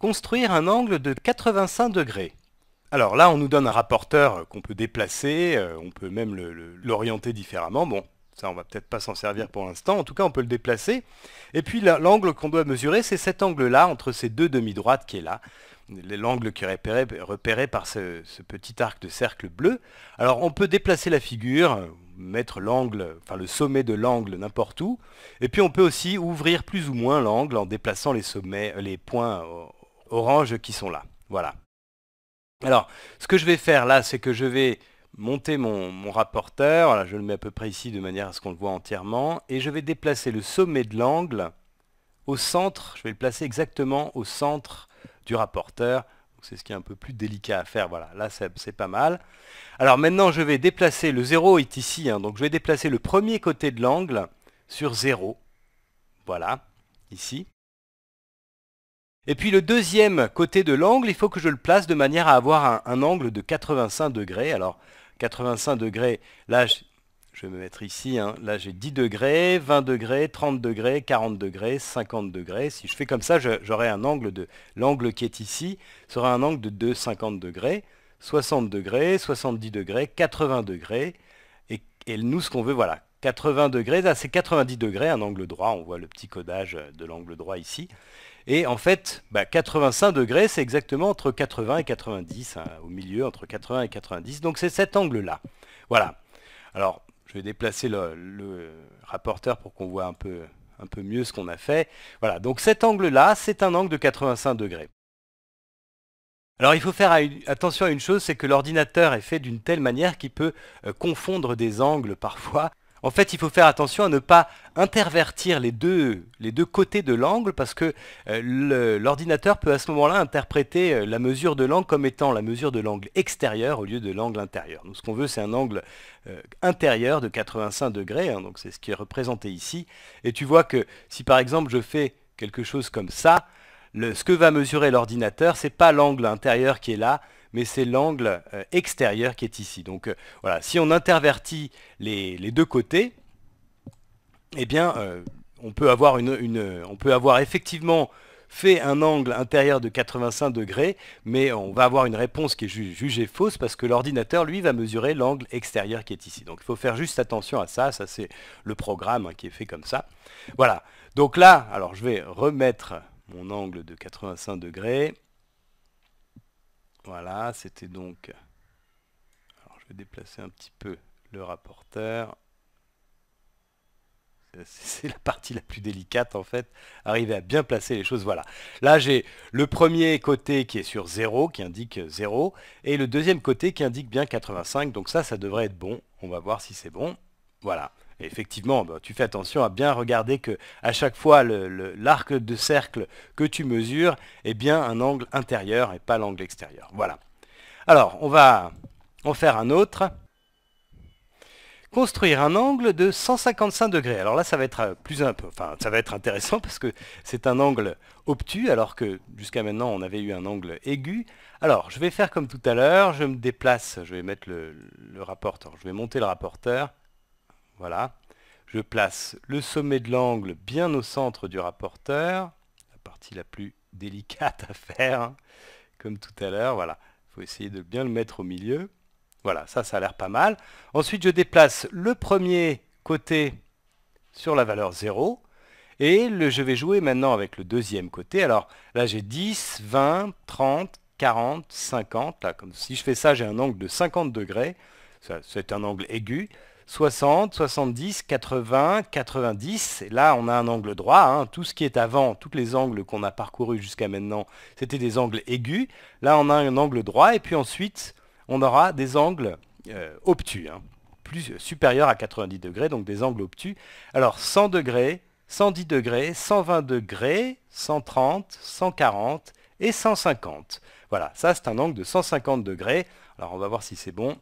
construire un angle de 85 degrés. Alors là, on nous donne un rapporteur euh, qu'on peut déplacer, euh, on peut même l'orienter différemment. Bon, ça, on va peut-être pas s'en servir pour l'instant. En tout cas, on peut le déplacer. Et puis, l'angle qu'on doit mesurer, c'est cet angle-là, entre ces deux demi-droites qui est là. L'angle qui est repéré, par ce, petit arc de cercle bleu. Alors, on peut déplacer la figure, mettre l'angle, enfin le sommet de l'angle n'importe où. Et puis, on peut aussi ouvrir plus ou moins l'angle en déplaçant les sommets, les points euh, orange qui sont là. Voilà. Alors, ce que je vais faire là, c'est que je vais monter mon, rapporteur, je le mets à peu près ici de manière à ce qu'on le voit entièrement, et je vais déplacer le sommet de l'angle au centre, je vais le placer exactement au centre du rapporteur, c'est ce qui est un peu plus délicat à faire, voilà, là c'est pas mal. Alors maintenant je vais déplacer, le 0 est ici, hein. donc je vais déplacer le premier côté de l'angle sur 0, voilà, ici. Et puis le deuxième côté de l'angle, il faut que je le place de manière à avoir un, angle de 85 degrés. Alors 85 degrés, là je, vais me mettre ici, hein. là j'ai 10 degrés, 20 degrés, 30 degrés, 40 degrés, 50 degrés. Si je fais comme ça, j'aurai un angle de... L'angle qui est ici sera un angle de 2, degrés, 60 degrés, 70 degrés, 80 degrés. Et, nous ce qu'on veut, voilà, 80 degrés, là c'est 90 degrés, un angle droit, on voit le petit codage de l'angle droit ici. Et en fait, 85 bah, degrés, c'est exactement entre 80 et 90, hein, au milieu, entre 80 et 90. Donc c'est cet angle-là. Voilà. Alors, je vais déplacer le, rapporteur pour qu'on voit un peu, mieux ce qu'on a fait. Voilà, donc cet angle-là, c'est un angle de 85 degrés. Alors il faut faire attention à une chose, c'est que l'ordinateur est fait d'une telle manière qu'il peut euh, confondre des angles parfois, en fait, il faut faire attention à ne pas intervertir les deux, côtés de l'angle parce que euh, l'ordinateur peut à ce moment-là interpréter euh, la mesure de l'angle comme étant la mesure de l'angle extérieur au lieu de l'angle intérieur. Donc, ce qu'on veut, c'est un angle euh, intérieur de 85 degrés, hein, donc c'est ce qui est représenté ici. Et tu vois que si par exemple je fais quelque chose comme ça, ce que va mesurer l'ordinateur, n'est pas l'angle intérieur qui est là, mais c'est l'angle euh, extérieur qui est ici. Donc euh, voilà, si on intervertit les, deux côtés, eh bien, euh, on, peut avoir on peut avoir effectivement fait un angle intérieur de 85 degrés, mais on va avoir une réponse qui est jugée fausse parce que l'ordinateur, lui, va mesurer l'angle extérieur qui est ici. Donc il faut faire juste attention à ça, ça c'est le programme hein, qui est fait comme ça. Voilà, donc là, alors je vais remettre mon angle de 85 degrés, voilà, c'était donc... Alors je vais déplacer un petit peu le rapporteur. C'est la partie la plus délicate en fait, arriver à bien placer les choses. Voilà. Là j'ai le premier côté qui est sur 0, qui indique 0, et le deuxième côté qui indique bien 85. Donc ça, ça devrait être bon. On va voir si c'est bon. Voilà effectivement, bah, tu fais attention à bien regarder que à chaque fois l'arc de cercle que tu mesures est bien un angle intérieur et pas l'angle extérieur. Voilà. Alors, on va en faire un autre. Construire un angle de 155 degrés. Alors là, ça va être euh, plus un peu, enfin, ça va être intéressant parce que c'est un angle obtus, alors que jusqu'à maintenant, on avait eu un angle aigu. Alors, je vais faire comme tout à l'heure. Je me déplace. Je vais mettre le rapporteur. Je vais monter le rapporteur. Voilà. Je place le sommet de l'angle bien au centre du rapporteur, la partie la plus délicate à faire, hein, comme tout à l'heure. Voilà, il faut essayer de bien le mettre au milieu. Voilà, ça, ça a l'air pas mal. Ensuite, je déplace le premier côté sur la valeur 0. Et je vais jouer maintenant avec le deuxième côté. Alors là, j'ai 10, 20, 30, 40, 50. Là, comme si je fais ça, j'ai un angle de 50 degrés. C'est un angle aigu. 60, 70, 80, 90. Et là, on a un angle droit. Hein. Tout ce qui est avant, tous les angles qu'on a parcourus jusqu'à maintenant, c'était des angles aigus. Là, on a un angle droit. Et puis ensuite, on aura des angles euh, obtus, hein. plus euh, supérieurs à 90 degrés, donc des angles obtus. Alors, 100 degrés, 110 degrés, 120 degrés, 130, 140 et 150. Voilà, ça c'est un angle de 150 degrés. Alors on va voir si c'est bon.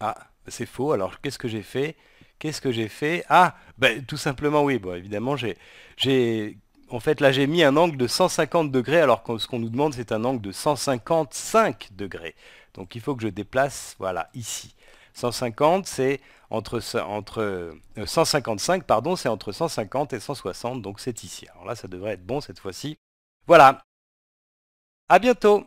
Ah, c'est faux. Alors qu'est-ce que j'ai fait Qu'est-ce que j'ai fait Ah, ben, tout simplement oui. Bon, évidemment, j'ai, en fait, là, j'ai mis un angle de 150 degrés, alors que ce qu'on nous demande, c'est un angle de 155 degrés. Donc, il faut que je déplace, voilà, ici. 150, c'est entre, 155, euh, pardon, c'est entre 150 et 160, donc c'est ici. Alors là, ça devrait être bon cette fois-ci. Voilà. À bientôt.